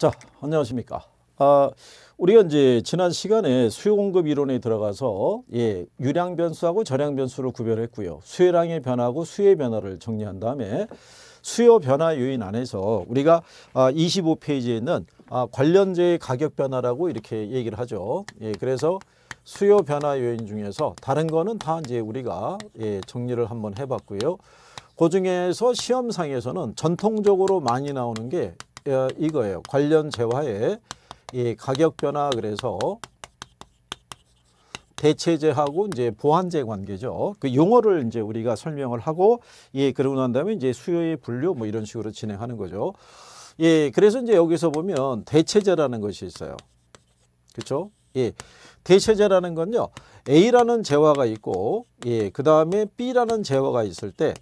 자, 안녕하십니까. 아, 우리가 이제 지난 시간에 수요 공급 이론에 들어가서 예, 유량 변수하고 절량 변수를 구별했고요. 수요량의 변화하고 수요의 변화를 정리한 다음에 수요 변화 요인 안에서 우리가 아, 25페이지에 있는 아, 관련제의 가격 변화라고 이렇게 얘기를 하죠. 예, 그래서 수요 변화 요인 중에서 다른 거는 다 이제 우리가 예, 정리를 한번 해봤고요. 그 중에서 시험상에서는 전통적으로 많이 나오는 게 어, 이거예요. 관련 재화의 이 가격 변화 그래서 대체제하고 이제 보완제 관계죠. 그 용어를 이제 우리가 설명을 하고 예 그러고 난 다음에 이제 수요의 분류 뭐 이런 식으로 진행하는 거죠. 예 그래서 이제 여기서 보면 대체제라는 것이 있어요. 그렇죠? 예 대체제라는 건요 A라는 재화가 있고 예그 다음에 B라는 재화가 있을 때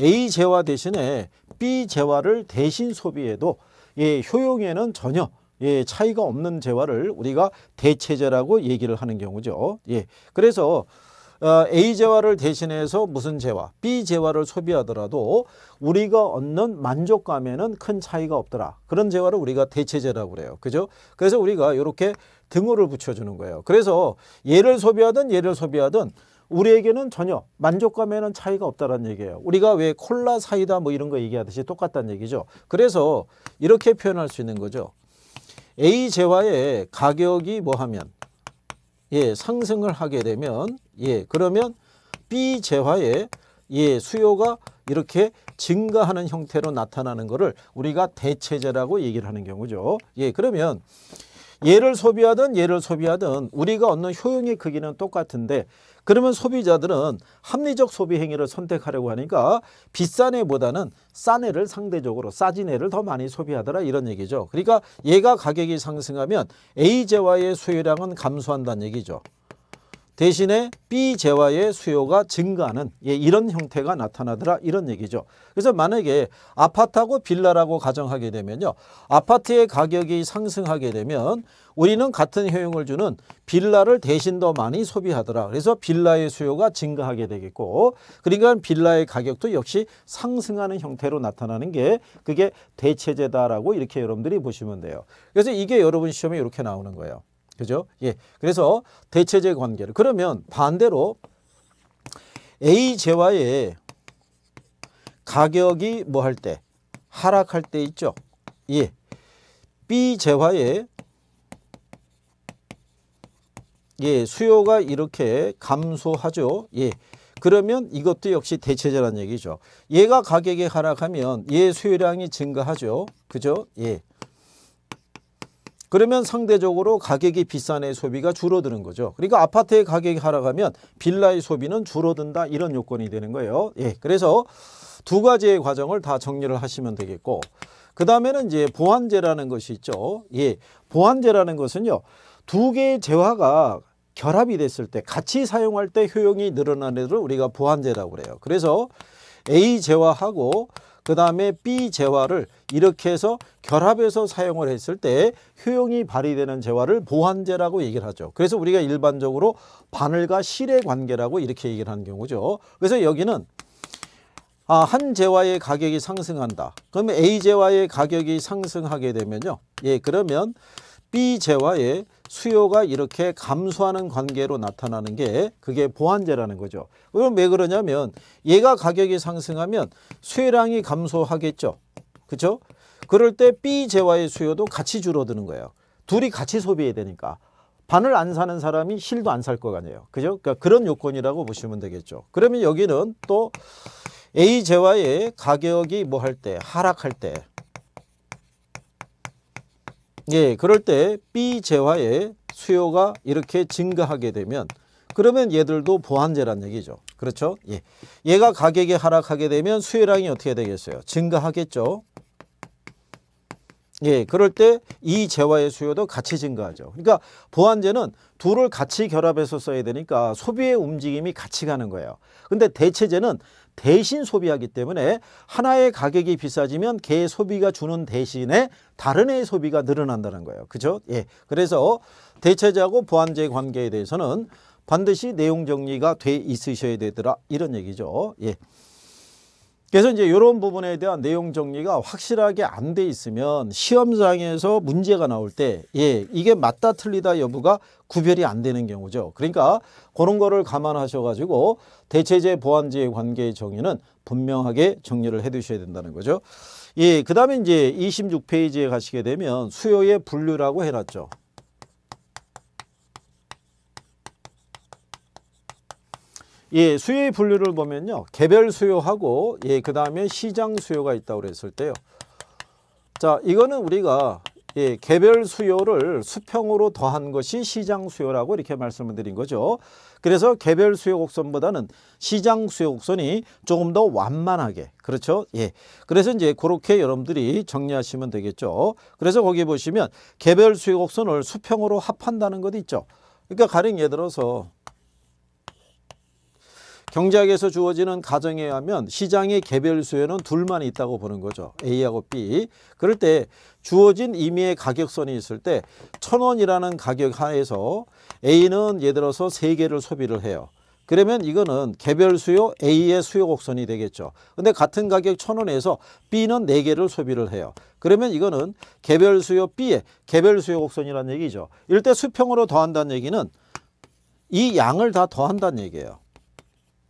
A 재화 대신에 B 재화를 대신 소비해도 예, 효용에는 전혀 예, 차이가 없는 재화를 우리가 대체재라고 얘기를 하는 경우죠. 예, 그래서 어, A재화를 대신해서 무슨 재화, B재화를 소비하더라도 우리가 얻는 만족감에는 큰 차이가 없더라. 그런 재화를 우리가 대체재라고 그래요. 그죠? 그래서 우리가 이렇게 등호를 붙여주는 거예요. 그래서 얘를 소비하든 얘를 소비하든 우리에게는 전혀 만족감에는 차이가 없다는 얘기예요. 우리가 왜 콜라 사이다 뭐 이런 거 얘기하듯이 똑같다는 얘기죠. 그래서 이렇게 표현할 수 있는 거죠. A제와의 가격이 뭐 하면 예, 상승을 하게 되면 예, 그러면 B제와의 예, 수요가 이렇게 증가하는 형태로 나타나는 것을 우리가 대체제라고 얘기를 하는 경우죠. 예, 그러면 얘를 소비하든 얘를 소비하든 우리가 얻는 효용의 크기는 똑같은데 그러면 소비자들은 합리적 소비 행위를 선택하려고 하니까 비싼 애보다는 싼 애를 상대적으로 싸진 애를 더 많이 소비하더라 이런 얘기죠. 그러니까 얘가 가격이 상승하면 A제와의 수요량은 감소한다는 얘기죠. 대신에 B 재화의 수요가 증가하는 예, 이런 형태가 나타나더라 이런 얘기죠. 그래서 만약에 아파트하고 빌라라고 가정하게 되면요. 아파트의 가격이 상승하게 되면 우리는 같은 효용을 주는 빌라를 대신 더 많이 소비하더라. 그래서 빌라의 수요가 증가하게 되겠고 그러니까 빌라의 가격도 역시 상승하는 형태로 나타나는 게 그게 대체제다라고 이렇게 여러분들이 보시면 돼요. 그래서 이게 여러분 시험에 이렇게 나오는 거예요. 그죠? 예. 그래서 대체제 관계를 그러면 반대로 A제와의 가격이 뭐 할 때 하락할 때 있죠. 예. B제와의 예, 수요가 이렇게 감소하죠. 예. 그러면 이것도 역시 대체제란 얘기죠. 얘가 가격이 하락하면 얘 수요량이 증가하죠. 그죠? 예. 그러면 상대적으로 가격이 비싼 애 소비가 줄어드는 거죠. 그러니까 아파트의 가격이 하락하면 빌라의 소비는 줄어든다 이런 요건이 되는 거예요. 예, 그래서 두 가지의 과정을 다 정리를 하시면 되겠고 그 다음에는 이제 보완제라는 것이 있죠. 예, 보완제라는 것은요. 두 개의 재화가 결합이 됐을 때 같이 사용할 때 효용이 늘어나는 애를 우리가 보완제라고 그래요. 그래서 A재화하고 그 다음에 B 재화를 이렇게 해서 결합해서 사용을 했을 때 효용이 발휘되는 재화를 보완재라고 얘기를 하죠. 그래서 우리가 일반적으로 바늘과 실의 관계라고 이렇게 얘기를 하는 경우죠. 그래서 여기는 아, 한 재화의 가격이 상승한다. 그러면 A 재화의 가격이 상승하게 되면요. 예, 그러면 B 재화의 수요가 이렇게 감소하는 관계로 나타나는 게 그게 보완제라는 거죠. 그럼 왜 그러냐면 얘가 가격이 상승하면 수요량이 감소하겠죠. 그렇죠? 그럴 때 B재화의 수요도 같이 줄어드는 거예요. 둘이 같이 소비해야 되니까. 반을 안 사는 사람이 실도 안 살 거 아니에요. 그죠? 그러니까 그런 요건이라고 보시면 되겠죠. 그러면 여기는 또 A재화의 가격이 뭐 할 때, 하락할 때 예, 그럴 때 B 재화의 수요가 이렇게 증가하게 되면 그러면 얘들도 보완재란 얘기죠. 그렇죠? 예. 얘가 가격이 하락하게 되면 수요량이 어떻게 되겠어요? 증가하겠죠. 예, 그럴 때 이 재화의 수요도 같이 증가하죠. 그러니까 보완재는 둘을 같이 결합해서 써야 되니까 소비의 움직임이 같이 가는 거예요. 근데 대체재는 대신 소비하기 때문에 하나의 가격이 비싸지면 개 소비가 주는 대신에 다른 애의 소비가 늘어난다는 거예요. 그죠? 예. 그래서 대체자하고 보완제 관계에 대해서는 반드시 내용 정리가 돼 있으셔야 되더라. 이런 얘기죠. 예. 그래서 이제 이런 부분에 대한 내용 정리가 확실하게 안 돼 있으면 시험장에서 문제가 나올 때 예, 이게 맞다 틀리다 여부가 구별이 안 되는 경우죠. 그러니까 그런 거를 감안하셔가지고 대체제 보완지의 관계 정의는 분명하게 정리를 해 두셔야 된다는 거죠. 예, 그 다음에 이제 26페이지에 가시게 되면 수요의 분류라고 해놨죠. 예, 수요의 분류를 보면요. 개별 수요하고 예, 그다음에 시장 수요가 있다고 그랬을 때요. 자, 이거는 우리가 예, 개별 수요를 수평으로 더한 것이 시장 수요라고 이렇게 말씀을 드린 거죠. 그래서 개별 수요 곡선보다는 시장 수요 곡선이 조금 더 완만하게 그렇죠? 예. 그래서 이제 그렇게 여러분들이 정리하시면 되겠죠. 그래서 거기 보시면 개별 수요 곡선을 수평으로 합한다는 것 있죠. 그러니까 가령 예를 들어서 경제학에서 주어지는 가정에 의하면 시장의 개별 수요는 둘만 있다고 보는 거죠. A하고 B. 그럴 때 주어진 임의의 가격선이 있을 때1 0 0 0원이라는 가격 하에서 A는 예를 들어서 3개를 소비를 해요. 그러면 이거는 개별 수요 A의 수요 곡선이 되겠죠. 근데 같은 가격 1 0 0 0원에서 B는 4개를 소비를 해요. 그러면 이거는 개별 수요 B의 개별 수요 곡선이라는 얘기죠. 일때 수평으로 더한다는 얘기는 이 양을 다 더한다는 얘기예요.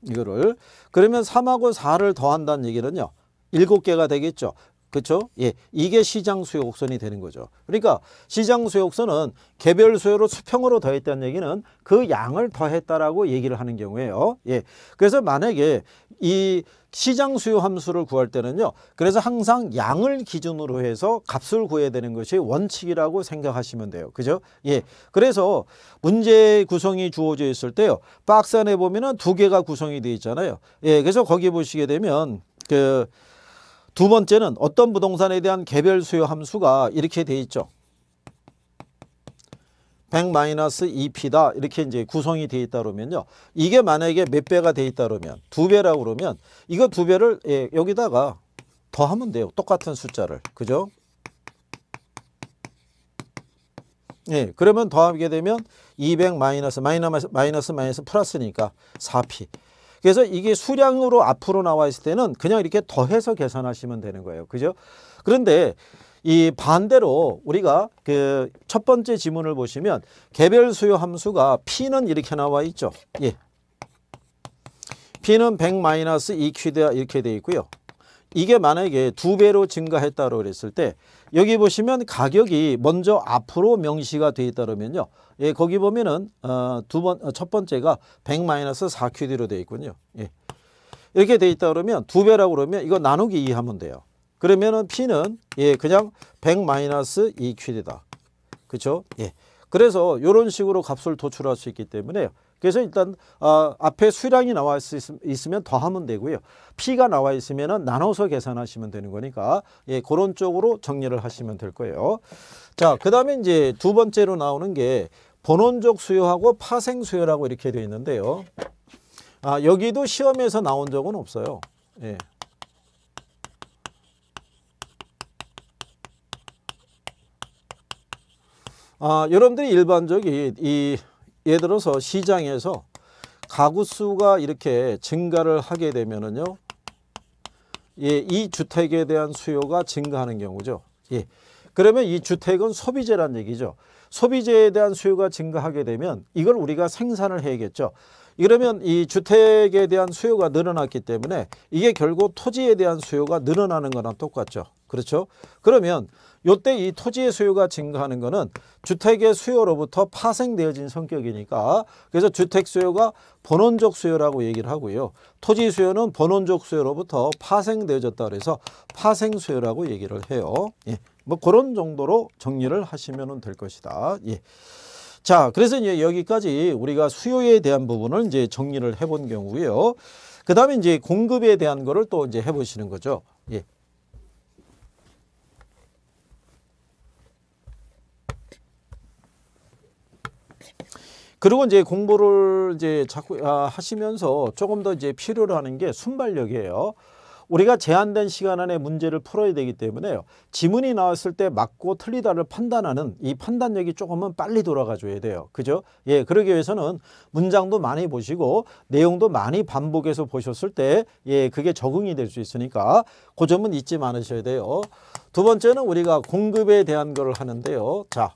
이거를 그러면 3하고 4를 더한다는 얘기는요. 7개가 되겠죠. 그렇죠? 예, 이게 시장 수요 곡선이 되는 거죠. 그러니까 시장 수요 곡선은 개별 수요로 수평으로 더했다는 얘기는 그 양을 더했다라고 얘기를 하는 경우예요. 예, 그래서 만약에 이 시장 수요 함수를 구할 때는요. 그래서 항상 양을 기준으로 해서 값을 구해야 되는 것이 원칙이라고 생각하시면 돼요. 그죠? 예. 그래서 문제 구성이 주어져 있을 때요. 박스 안에 보면은 두 개가 구성이 되어 있잖아요. 예. 그래서 거기 보시게 되면 그 두 번째는 어떤 부동산에 대한 개별 수요 함수가 이렇게 돼 있죠. 100 마이너스 2p다 이렇게 이제 구성이 돼 있다 그러면요. 이게 만약에 몇 배가 돼 있다 그러면 두 배라고 그러면 이거 두 배를 예, 여기다가 더하면 돼요. 똑같은 숫자를. 그죠? 예, 그러면 더하게 되면 200 마이너스 마이너스 마이너스 마이너스 플러스니까 4p. 그래서 이게 수량으로 앞으로 나와 있을 때는 그냥 이렇게 더해서 계산하시면 되는 거예요. 그죠? 그런데 이 반대로 우리가 그 첫 번째 지문을 보시면 개별 수요 함수가 P는 이렇게 나와 있죠. 예. P는 100 마이너스 2Q다 이렇게 되어 있고요. 이게 만약에 두 배로 증가했다고 그랬을 때 여기 보시면 가격이 먼저 앞으로 명시가 되어 있다면요. 예, 거기 보면은 어, 두번 어, 첫 번째가 100 마이너스 4QD로 되어 있군요. 예. 이렇게 되어 있다 그러면 두 배라고 그러면 이거 나누기 2 하면 돼요. 그러면은 P는 예, 그냥 100 마이너스 2 q 이다 그렇죠? 예. 그래서 이런 식으로 값을 도출할 수 있기 때문에 요 그래서 일단 어, 앞에 수량이 나와 있, 으면 더하면 되고요. P가 나와 있으면 나눠서 계산하시면 되는 거니까 예, 그런 쪽으로 정리를 하시면 될 거예요. 자, 그 다음에 이제 두 번째로 나오는 게 본원적 수요하고 파생 수요라고 이렇게 되어 있는데요. 아, 여기도 시험에서 나온 적은 없어요. 예, 아, 여러분들이 일반적인 이 예를 들어서 시장에서 가구 수가 이렇게 증가를 하게 되면은요. 예, 이 주택에 대한 수요가 증가하는 경우죠. 예. 그러면 이 주택은 소비재란 얘기죠. 소비재에 대한 수요가 증가하게 되면 이걸 우리가 생산을 해야겠죠. 그러면 이 주택에 대한 수요가 늘어났기 때문에 이게 결국 토지에 대한 수요가 늘어나는 거랑 똑같죠. 그렇죠? 그러면 이때이 토지의 수요가 증가하는 것은 주택의 수요로부터 파생되어진 성격이니까 그래서 주택 수요가 본원적 수요라고 얘기를 하고요. 토지 수요는 본원적 수요로부터 파생되어졌다 그래서 파생 수요라고 얘기를 해요. 예. 뭐 그런 정도로 정리를 하시면 될 것이다. 예. 자, 그래서 이제 여기까지 우리가 수요에 대한 부분을 이제 정리를 해본 경우에요그 다음에 이제 공급에 대한 거를 또 이제 해보시는 거죠. 예. 그리고 이제 공부를 이제 자꾸 아, 하시면서 조금 더 이제 필요로 하는 게 순발력이에요. 우리가 제한된 시간 안에 문제를 풀어야 되기 때문에요. 지문이 나왔을 때 맞고 틀리다를 판단하는 이 판단력이 조금은 빨리 돌아가 줘야 돼요. 그죠? 예, 그러기 위해서는 문장도 많이 보시고 내용도 많이 반복해서 보셨을 때 예, 그게 적응이 될 수 있으니까 그 점은 잊지 않으셔야 돼요. 두 번째는 우리가 공급에 대한 걸 하는데요. 자,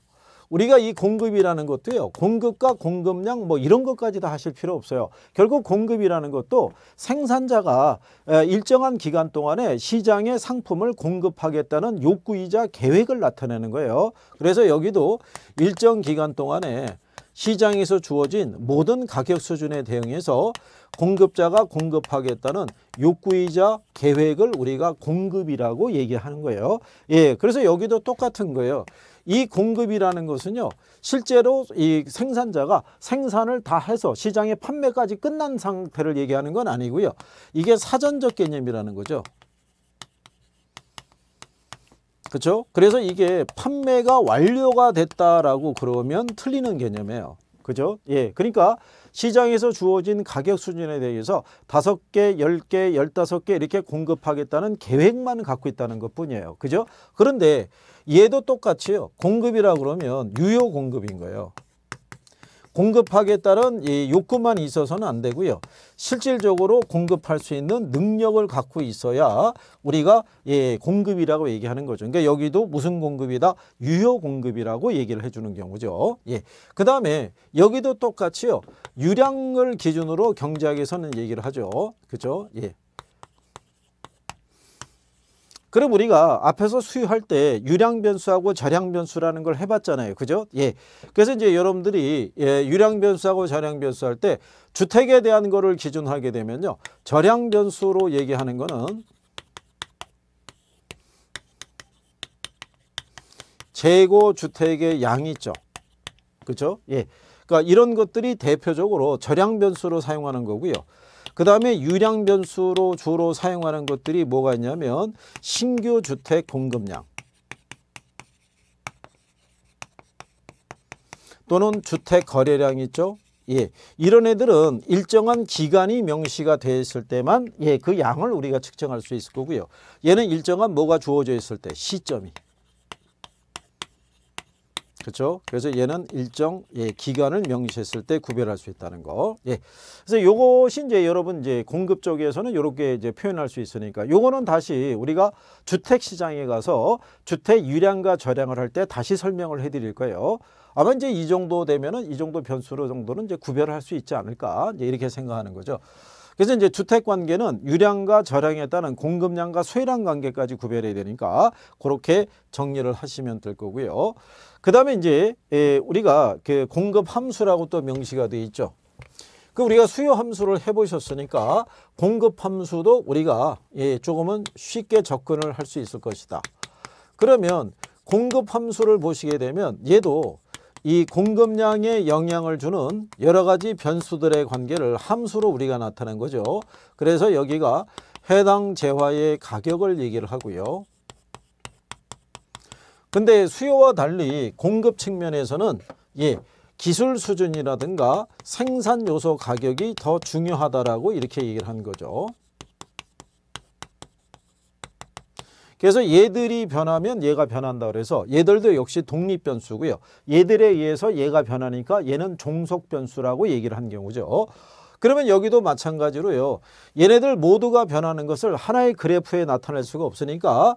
우리가 이 공급이라는 것도요. 공급과 공급량 뭐 이런 것까지 다 하실 필요 없어요. 결국 공급이라는 것도 생산자가 일정한 기간 동안에 시장에 상품을 공급하겠다는 욕구이자 계획을 나타내는 거예요. 그래서 여기도 일정 기간 동안에 시장에서 주어진 모든 가격 수준에 대응해서 공급자가 공급하겠다는 욕구이자 계획을 우리가 공급이라고 얘기하는 거예요. 예, 그래서 여기도 똑같은 거예요. 이 공급이라는 것은요. 실제로 이 생산자가 생산을 다 해서 시장에 판매까지 끝난 상태를 얘기하는 건 아니고요. 이게 사전적 개념이라는 거죠. 그렇죠? 그래서 이게 판매가 완료가 됐다라고 그러면 틀리는 개념이에요. 그죠? 예. 그러니까 시장에서 주어진 가격 수준에 대해서 다섯 개, 열 개, 열다섯 개 이렇게 공급하겠다는 계획만 갖고 있다는 것 뿐이에요. 그죠? 그런데 얘도 똑같이요. 공급이라 그러면 유효 공급인 거예요. 공급하기에 따른 이 욕구만 있어서는 안 되고요. 실질적으로 공급할 수 있는 능력을 갖고 있어야 우리가 예, 공급이라고 얘기하는 거죠. 그러니까 여기도 무슨 공급이다? 유효 공급이라고 얘기를 해주는 경우죠. 예. 그 다음에 여기도 똑같이요. 유량을 기준으로 경제학에서는 얘기를 하죠. 그죠? 예. 그럼 우리가 앞에서 수유할 때 유량 변수하고 절량 변수라는 걸 해봤잖아요. 그죠? 예. 그래서 이제 여러분들이 예, 유량 변수하고 절량 변수 할때 주택에 대한 거를 기준하게 되면요. 절량 변수로 얘기하는 거는 재고 주택의 양이 있죠. 그죠? 예. 그러니까 이런 것들이 대표적으로 절량 변수로 사용하는 거고요. 그 다음에 유량 변수로 주로 사용하는 것들이 뭐가 있냐면 신규 주택 공급량 또는 주택 거래량 있죠. 예, 이런 애들은 일정한 기간이 명시가 되어 있을 때만 예, 그 양을 우리가 측정할 수 있을 거고요. 얘는 일정한 뭐가 주어져 있을 때 시점이 그렇죠? 그래서 얘는 일정 예, 기간을 명시했을 때 구별할 수 있다는 거. 예. 그래서 요것이 이제 여러분 이제 공급 쪽에서는 요렇게 이제 표현할 수 있으니까 요거는 다시 우리가 주택 시장에 가서 주택 유량과 저량을 할 때 다시 설명을 해 드릴 거예요. 아마 이제 이 정도 되면은 이 정도 변수로 정도는 이제 구별할 수 있지 않을까? 이렇게 생각하는 거죠. 그래서 이제 주택 관계는 유량과 저량에 따른 공급량과 수량 관계까지 구별해야 되니까 그렇게 정리를 하시면 될 거고요. 그 다음에 이제 예, 우리가 그 공급 함수라고 또 명시가 돼 있죠. 그 우리가 수요 함수를 해보셨으니까 공급 함수도 우리가 예, 조금은 쉽게 접근을 할 수 있을 것이다. 그러면 공급 함수를 보시게 되면 얘도 이 공급량에 영향을 주는 여러 가지 변수들의 관계를 함수로 우리가 나타낸 거죠. 그래서 여기가 해당 재화의 가격을 얘기를 하고요. 근데 수요와 달리 공급 측면에서는 예, 기술 수준이라든가 생산 요소 가격이 더 중요하다라고 이렇게 얘기를 한 거죠. 그래서 얘들이 변하면 얘가 변한다 그래서 얘들도 역시 독립 변수고요. 얘들에 의해서 얘가 변하니까 얘는 종속 변수라고 얘기를 한 경우죠. 그러면 여기도 마찬가지로요. 얘네들 모두가 변하는 것을 하나의 그래프에 나타낼 수가 없으니까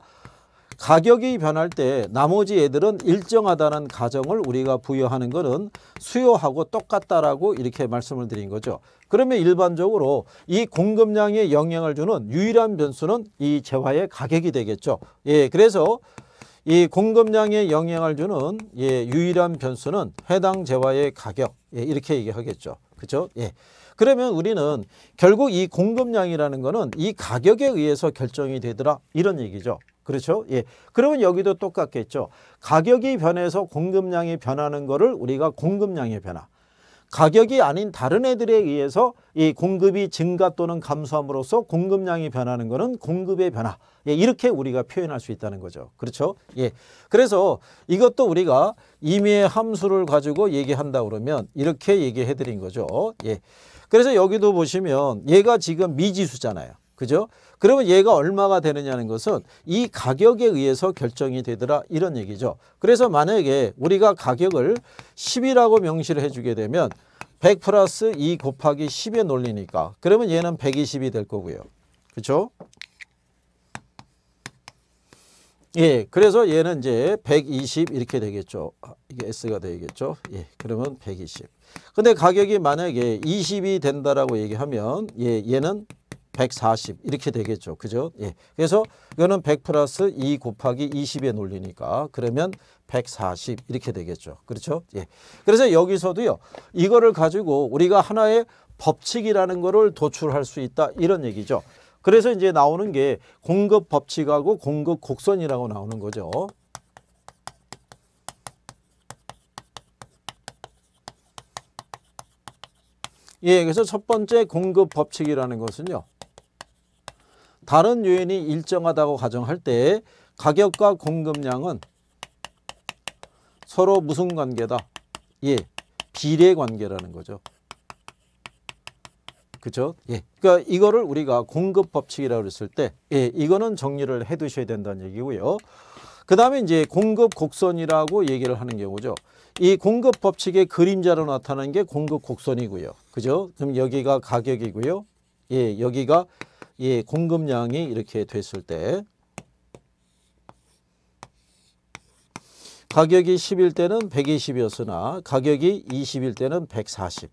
가격이 변할 때 나머지 애들은 일정하다는 가정을 우리가 부여하는 것은 수요하고 똑같다라고 이렇게 말씀을 드린 거죠. 그러면 일반적으로 이 공급량에 영향을 주는 유일한 변수는 이 재화의 가격이 되겠죠. 예, 그래서 이 공급량에 영향을 주는 예, 유일한 변수는 해당 재화의 가격 예, 이렇게 얘기하겠죠. 그렇죠? 예. 그러면 우리는 결국 이 공급량이라는 것은 이 가격에 의해서 결정이 되더라 이런 얘기죠. 그렇죠? 예. 그러면 여기도 똑같겠죠. 가격이 변해서 공급량이 변하는 거를 우리가 공급량의 변화. 가격이 아닌 다른 애들에 의해서 이 공급이 증가 또는 감소함으로써 공급량이 변하는 거는 공급의 변화. 예, 이렇게 우리가 표현할 수 있다는 거죠. 그렇죠? 예. 그래서 이것도 우리가 임의의 함수를 가지고 얘기한다 그러면 이렇게 얘기해 드린 거죠. 예. 그래서 여기도 보시면 얘가 지금 미지수잖아요. 그죠? 그러면 얘가 얼마가 되느냐는 것은 이 가격에 의해서 결정이 되더라 이런 얘기죠. 그래서 만약에 우리가 가격을 10이라고 명시를 해주게 되면 100 플러스 2 곱하기 10에 놀리니까 그러면 얘는 120이 될 거고요. 그렇죠? 예, 그래서 얘는 이제 120 이렇게 되겠죠. 이게 S가 되겠죠. 예, 그러면 120. 근데 가격이 만약에 20이 된다라고 얘기하면 예, 얘는 140 이렇게 되겠죠. 그죠? 예. 그래서 이거는 100 플러스 2 곱하기 20의 논리니까 그러면 140 이렇게 되겠죠. 그렇죠? 예. 그래서 여기서도요. 이거를 가지고 우리가 하나의 법칙이라는 거를 도출할 수 있다 이런 얘기죠. 그래서 이제 나오는 게 공급 법칙하고 공급 곡선이라고 나오는 거죠. 예, 그래서 첫 번째 공급 법칙이라는 것은요. 다른 요인이 일정하다고 가정할 때 가격과 공급량은 서로 무슨 관계다? 예, 비례 관계라는 거죠. 그죠? 예. 그러니까 이거를 우리가 공급 법칙이라고 했을 때, 예, 이거는 정리를 해 두셔야 된다는 얘기고요. 그 다음에 이제 공급 곡선이라고 얘기를 하는 경우죠. 이 공급 법칙의 그림자로 나타나는 게 공급 곡선이고요. 그죠? 그럼 여기가 가격이고요. 예, 여기가 예, 공급량이 이렇게 됐을 때 가격이 10일 때는 120이었으나 가격이 20일 때는 140.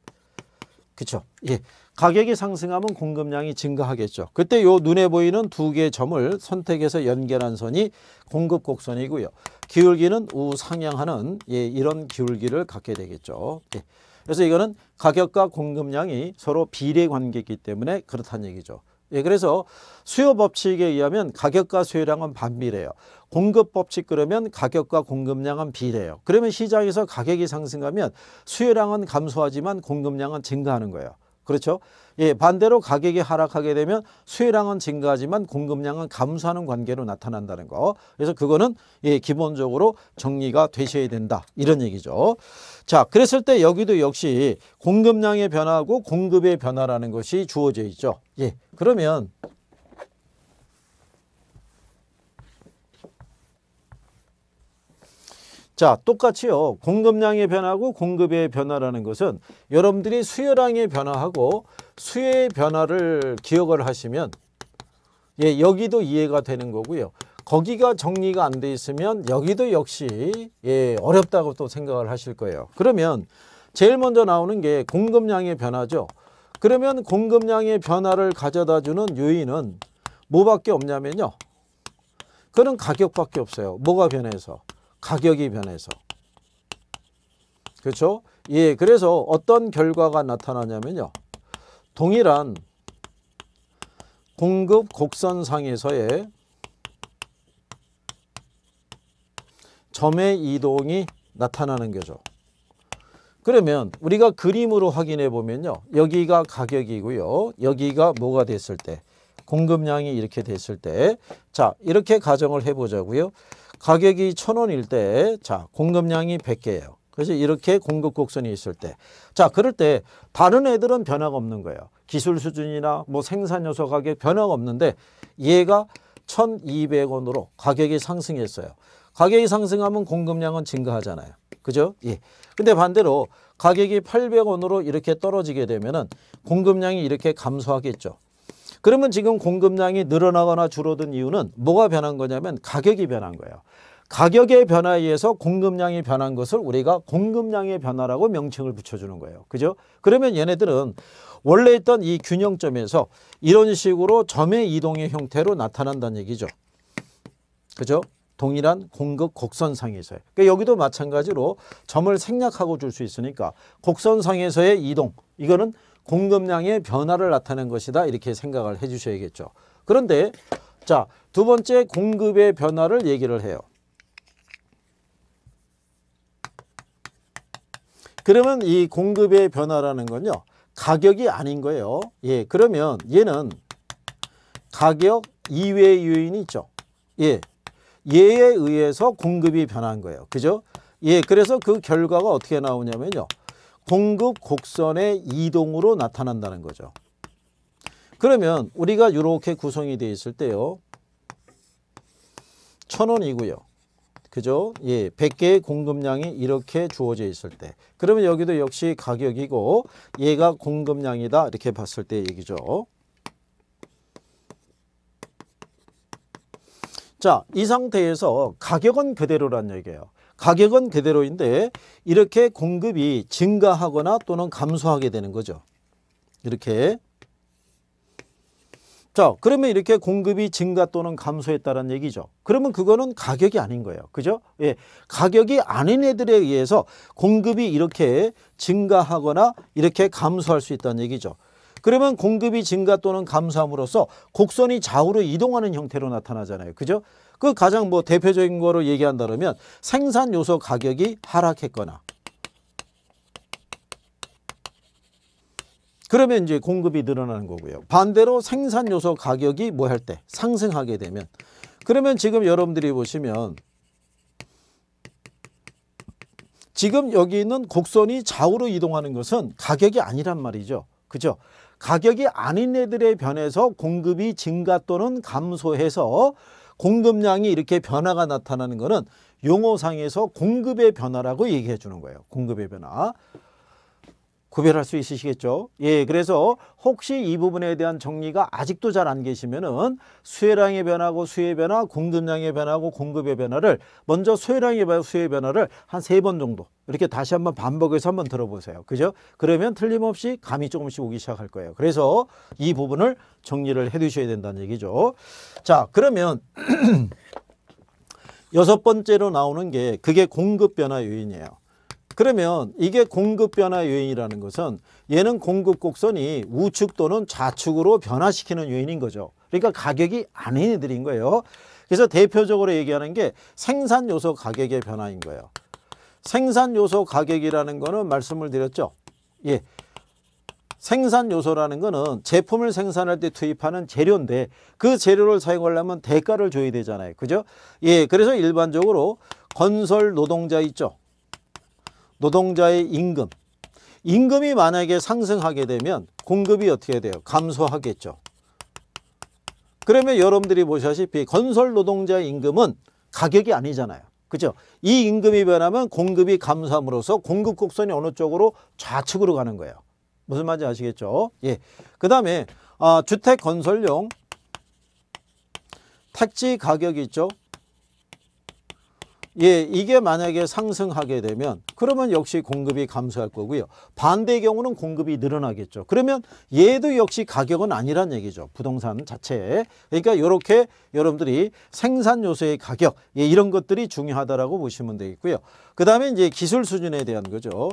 그렇죠? 예. 가격이 상승하면 공급량이 증가하겠죠. 그때 요 눈에 보이는 두 개의 점을 선택해서 연결한 선이 공급 곡선이고요. 기울기는 우상향하는 예, 이런 기울기를 갖게 되겠죠. 예. 그래서 이거는 가격과 공급량이 서로 비례 관계이기 때문에 그렇다는 얘기죠. 예, 그래서 수요 법칙에 의하면 가격과 수요량은 반비례요. 공급 법칙 그러면 가격과 공급량은 비례요. 그러면 시장에서 가격이 상승하면 수요량은 감소하지만 공급량은 증가하는 거예요. 그렇죠? 예, 반대로 가격이 하락하게 되면 수요량은 증가하지만 공급량은 감소하는 관계로 나타난다는 거. 그래서 그거는 예, 기본적으로 정리가 되셔야 된다. 이런 얘기죠. 자, 그랬을 때 여기도 역시 공급량의 변화하고 공급의 변화라는 것이 주어져 있죠. 예. 그러면 자, 똑같이요. 공급량의 변화고 공급의 변화라는 것은 여러분들이 수요량의 변화하고 수요의 변화를 기억을 하시면 예, 여기도 이해가 되는 거고요. 거기가 정리가 안 돼 있으면 여기도 역시 예, 어렵다고 또 생각을 하실 거예요. 그러면 제일 먼저 나오는 게 공급량의 변화죠. 그러면 공급량의 변화를 가져다 주는 요인은 뭐밖에 없냐면요. 그는 가격밖에 없어요. 뭐가 변해서? 가격이 변해서. 그렇죠? 예, 그래서 어떤 결과가 나타나냐면요. 동일한 공급 곡선상에서의 점의 이동이 나타나는 거죠. 그러면 우리가 그림으로 확인해 보면요. 여기가 가격이고요. 여기가 뭐가 됐을 때 공급량이 이렇게 됐을 때자 이렇게 가정을 해보자고요. 가격이 천원일 때자 공급량이 100개예요. 그래서 이렇게 공급 곡선이 있을 때자 그럴 때 다른 애들은 변화가 없는 거예요. 기술 수준이나 뭐 생산 요소 가격 변화가 없는데 얘가 1200원으로 가격이 상승했어요. 가격이 상승하면 공급량은 증가하잖아요. 그죠? 예. 근데 반대로 가격이 800원으로 이렇게 떨어지게 되면은 공급량이 이렇게 감소하겠죠. 그러면 지금 공급량이 늘어나거나 줄어든 이유는 뭐가 변한 거냐면 가격이 변한 거예요. 가격의 변화에 의해서 공급량이 변한 것을 우리가 공급량의 변화라고 명칭을 붙여주는 거예요. 그죠? 그러면 얘네들은 원래 있던 이 균형점에서 이런 식으로 점의 이동의 형태로 나타난다는 얘기죠. 그죠? 동일한 공급 곡선상에서의 그러니까 여기도 마찬가지로 점을 생략하고 줄 수 있으니까 곡선상에서의 이동 이거는 공급량의 변화를 나타낸 것이다 이렇게 생각을 해주셔야겠죠. 그런데 자두 번째 공급의 변화를 얘기를 해요. 그러면 이 공급의 변화라는 건요. 가격이 아닌 거예요. 예, 그러면 얘는 가격 이외의 요인이 있죠. 예, 얘에 의해서 공급이 변한 거예요. 그죠? 예, 그래서 그 결과가 어떻게 나오냐면요. 공급 곡선의 이동으로 나타난다는 거죠. 그러면 우리가 이렇게 구성이 되어 있을 때요. 천 원이고요. 그죠? 예, 100개의 공급량이 이렇게 주어져 있을 때. 그러면 여기도 역시 가격이고 얘가 공급량이다 이렇게 봤을 때 얘기죠. 자, 이 상태에서 가격은 그대로란 얘기예요. 가격은 그대로인데 이렇게 공급이 증가하거나 또는 감소하게 되는 거죠. 이렇게. 자, 그러면 이렇게 공급이 증가 또는 감소했다는 얘기죠. 그러면 그거는 가격이 아닌 거예요. 그죠? 예. 가격이 아닌 애들에 의해서 공급이 이렇게 증가하거나 이렇게 감소할 수 있다는 얘기죠. 그러면 공급이 증가 또는 감소함으로써 곡선이 좌우로 이동하는 형태로 나타나잖아요. 그죠? 그 가장 뭐 대표적인 거로 얘기한다면 생산 요소 가격이 하락했거나 그러면 이제 공급이 늘어나는 거고요. 반대로 생산 요소 가격이 뭐 할 때 상승하게 되면 그러면 지금 여러분들이 보시면 지금 여기 있는 곡선이 좌우로 이동하는 것은 가격이 아니란 말이죠. 그죠? 가격이 아닌 애들의 변해서 공급이 증가 또는 감소해서 공급량이 이렇게 변화가 나타나는 것은 용어상에서 공급의 변화라고 얘기해 주는 거예요. 공급의 변화. 구별할 수 있으시겠죠? 예, 그래서 혹시 이 부분에 대한 정리가 아직도 잘 안 계시면은 수혜량의 변화고 수혜 변화, 공급량의 변화고 공급의 변화를 먼저 수혜량의 변화, 수혜 변화를 한 세 번 정도 이렇게 다시 한번 반복해서 한번 들어보세요. 그죠? 그러면 틀림없이 감이 조금씩 오기 시작할 거예요. 그래서 이 부분을 정리를 해 두셔야 된다는 얘기죠. 자, 그러면 여섯 번째로 나오는 게 그게 공급 변화 요인이에요. 그러면 이게 공급 변화 요인이라는 것은 얘는 공급 곡선이 우측 또는 좌측으로 변화시키는 요인인 거죠. 그러니까 가격이 아닌 애들인 거예요. 그래서 대표적으로 얘기하는 게 생산 요소 가격의 변화인 거예요. 생산 요소 가격이라는 거는 말씀을 드렸죠. 예. 생산 요소라는 거는 제품을 생산할 때 투입하는 재료인데 그 재료를 사용하려면 대가를 줘야 되잖아요. 그죠? 예. 그래서 일반적으로 건설 노동자 있죠. 노동자의 임금. 임금이 만약에 상승하게 되면 공급이 어떻게 돼요? 감소하겠죠. 그러면 여러분들이 보시다시피 건설 노동자 임금은 가격이 아니잖아요. 그죠? 이 임금이 변하면 공급이 감소함으로써 공급 곡선이 어느 쪽으로 좌측으로 가는 거예요. 무슨 말인지 아시겠죠? 예. 그 다음에 아, 주택 건설용 택지 가격이 있죠. 예, 이게 만약에 상승하게 되면 그러면 역시 공급이 감소할 거고요. 반대의 경우는 공급이 늘어나겠죠. 그러면 얘도 역시 가격은 아니란 얘기죠. 부동산 자체에. 그러니까 이렇게 여러분들이 생산 요소의 가격 예, 이런 것들이 중요하다라고 보시면 되겠고요. 그 다음에 이제 기술 수준에 대한 거죠.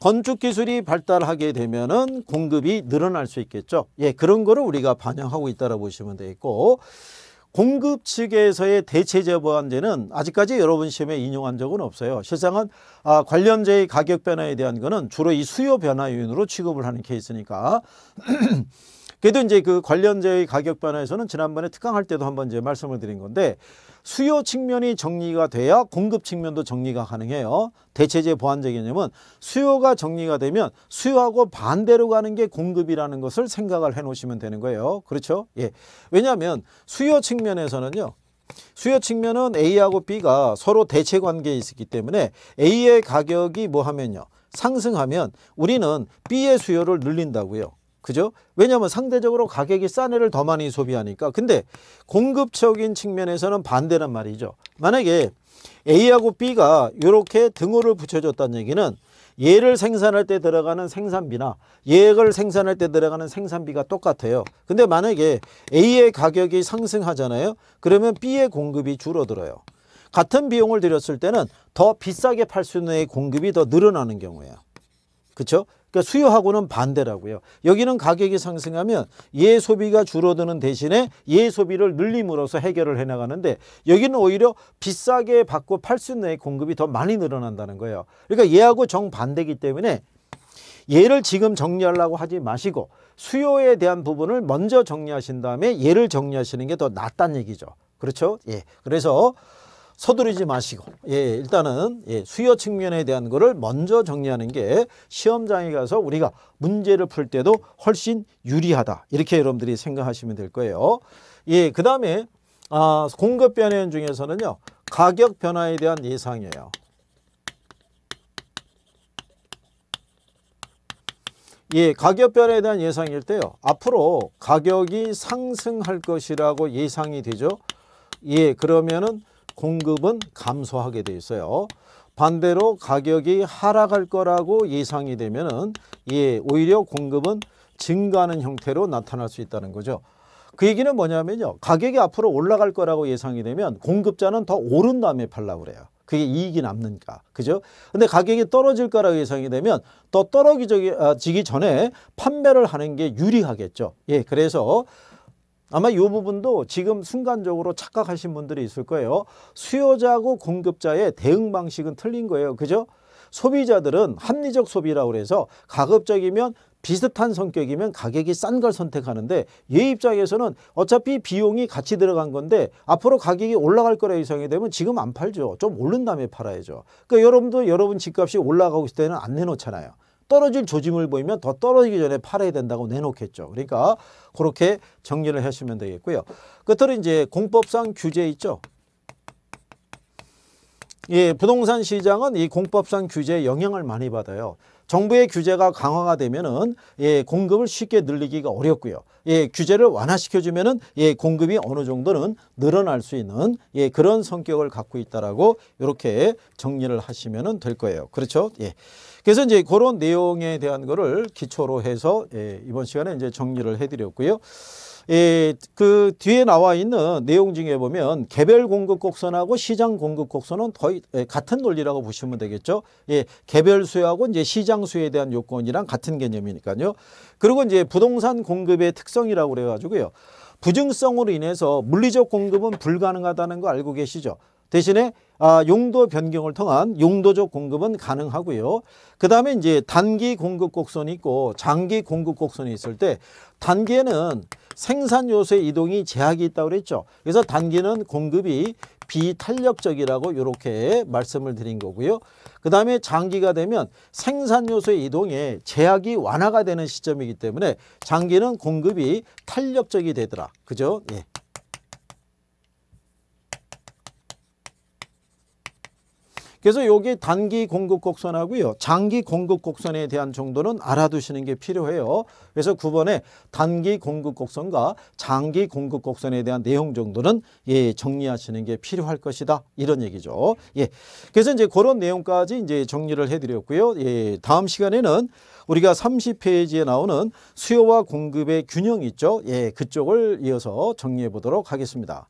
건축 기술이 발달하게 되면은 공급이 늘어날 수 있겠죠. 예, 그런 거를 우리가 반영하고 있다라고 보시면 되겠고 공급 측에서의 대체 제보안제는 아직까지 여러분 시험에 인용한 적은 없어요. 실상은 아, 관련제의 가격 변화에 대한 거는 주로 이 수요 변화 요인으로 취급을 하는 케이스니까 그래도 이제 그 관련자의 가격 변화에서는 지난번에 특강할 때도 한번 이제 말씀을 드린 건데 수요 측면이 정리가 돼야 공급 측면도 정리가 가능해요. 대체재 보완제 개념은 수요가 정리가 되면 수요하고 반대로 가는 게 공급이라는 것을 생각을 해 놓으시면 되는 거예요. 그렇죠? 예. 왜냐하면 수요 측면에서는요. 수요 측면은 A하고 B가 서로 대체 관계에 있기 때문에 A의 가격이 뭐 하면요. 상승하면 우리는 B의 수요를 늘린다고요. 그죠? 왜냐하면 상대적으로 가격이 싼 애를 더 많이 소비하니까. 근데 공급적인 측면에서는 반대란 말이죠. 만약에 A하고 B가 이렇게 등호를 붙여줬다는 얘기는 얘를 생산할 때 들어가는 생산비나 얘를 생산할 때 들어가는 생산비가 똑같아요. 근데 만약에 A의 가격이 상승하잖아요. 그러면 B의 공급이 줄어들어요. 같은 비용을 들였을 때는 더 비싸게 팔 수 있는 공급이 더 늘어나는 경우예요. 그렇죠? 그러니까 수요하고는 반대라고요. 여기는 가격이 상승하면 예 소비가 줄어드는 대신에 예 소비를 늘림으로써 해결을 해나가는데 여기는 오히려 비싸게 받고 팔 수 있는 공급이 더 많이 늘어난다는 거예요. 그러니까 예하고 정반대기 때문에 예를 지금 정리하려고 하지 마시고 수요에 대한 부분을 먼저 정리하신 다음에 예를 정리하시는 게 더 낫다는 얘기죠. 그렇죠? 예. 그래서 서두르지 마시고 예, 일단은 예, 수요 측면에 대한 것을 먼저 정리하는 게 시험장에 가서 우리가 문제를 풀 때도 훨씬 유리하다. 이렇게 여러분들이 생각하시면 될 거예요. 예, 그다음에 아, 공급 변화 중에서는요. 가격 변화에 대한 예상이에요. 예, 가격 변화에 대한 예상일 때요. 앞으로 가격이 상승할 것이라고 예상이 되죠. 예, 그러면은 공급은 감소하게 돼 있어요. 반대로 가격이 하락할 거라고 예상이 되면 예, 오히려 공급은 증가하는 형태로 나타날 수 있다는 거죠. 그 얘기는 뭐냐면요. 가격이 앞으로 올라갈 거라고 예상이 되면 공급자는 더 오른 다음에 팔라 고 그래요. 그게 이익이 남는가. 그죠? 근데 가격이 떨어질 거라고 예상이 되면 더 떨어지기 어, 전에 판매를 하는 게 유리하겠죠. 예, 그래서 아마 이 부분도 지금 순간적으로 착각하신 분들이 있을 거예요. 수요자하고 공급자의 대응 방식은 틀린 거예요. 그죠? 소비자들은 합리적 소비라고 그래서 가급적이면 비슷한 성격이면 가격이 싼 걸 선택하는데 얘 입장에서는 어차피 비용이 같이 들어간 건데 앞으로 가격이 올라갈 거라 예상이 되면 지금 안 팔죠. 좀 오른 다음에 팔아야죠. 그러니까 여러분도 여러분 집값이 올라가고 있을 때는 안 내놓잖아요. 떨어질 조짐을 보이면 더 떨어지기 전에 팔아야 된다고 내놓겠죠. 그러니까 그렇게 정리를 하시면 되겠고요. 끝으로 이제 공법상 규제 있죠. 예, 부동산 시장은 이 공법상 규제에 영향을 많이 받아요. 정부의 규제가 강화가 되면은 예, 공급을 쉽게 늘리기가 어렵고요. 예, 규제를 완화시켜주면은 예, 공급이 어느 정도는 늘어날 수 있는 예, 그런 성격을 갖고 있다라고 이렇게 정리를 하시면은 될 거예요. 그렇죠? 예. 그래서 이제 그런 내용에 대한 거를 기초로 해서 예, 이번 시간에 이제 정리를 해드렸고요. 예, 그 뒤에 나와 있는 내용 중에 보면 개별 공급 곡선하고 시장 공급 곡선은 거의 예, 같은 논리라고 보시면 되겠죠. 예, 개별 수요하고 이제 시장 수요에 대한 요건이랑 같은 개념이니까요. 그리고 이제 부동산 공급의 특성이라고 그래가지고요. 부증성으로 인해서 물리적 공급은 불가능하다는 거 알고 계시죠. 대신에 아, 용도 변경을 통한 용도적 공급은 가능하고요. 그 다음에 이제 단기 공급 곡선이 있고 장기 공급 곡선이 있을 때 단기에는 생산 요소의 이동이 제약이 있다고 그랬죠. 그래서 단기는 공급이 비탄력적이라고 이렇게 말씀을 드린 거고요. 그 다음에 장기가 되면 생산 요소의 이동에 제약이 완화가 되는 시점이기 때문에 장기는 공급이 탄력적이 되더라. 그죠? 예. 그래서 여기 단기 공급 곡선하고요. 장기 공급 곡선에 대한 정도는 알아두시는 게 필요해요. 그래서 9번에 단기 공급 곡선과 장기 공급 곡선에 대한 내용 정도는 예, 정리하시는 게 필요할 것이다. 이런 얘기죠. 예. 그래서 이제 그런 내용까지 이제 정리를 해 드렸고요. 예, 다음 시간에는 우리가 30페이지에 나오는 수요와 공급의 균형 있죠. 예, 그쪽을 이어서 정리해 보도록 하겠습니다.